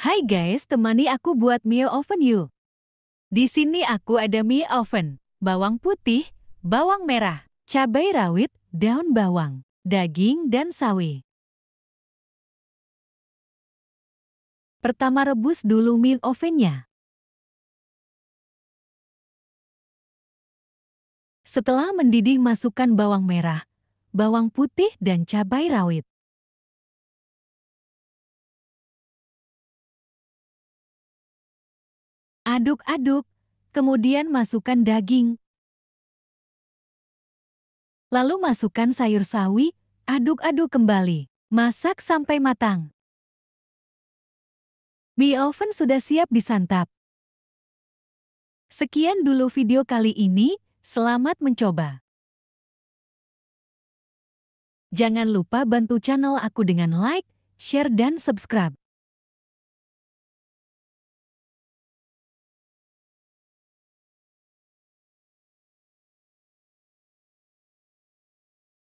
Hai guys, temani aku buat mie oven yuk. Di sini aku ada mie oven, bawang putih, bawang merah, cabai rawit, daun bawang, daging dan sawi. Pertama rebus dulu mie ovennya. Setelah mendidih masukkan bawang merah, bawang putih dan cabai rawit. Aduk-aduk, kemudian masukkan daging. Lalu masukkan sayur sawi, aduk-aduk kembali. Masak sampai matang. Mie oven sudah siap disantap. Sekian dulu video kali ini, selamat mencoba. Jangan lupa bantu channel aku dengan like, share, dan subscribe.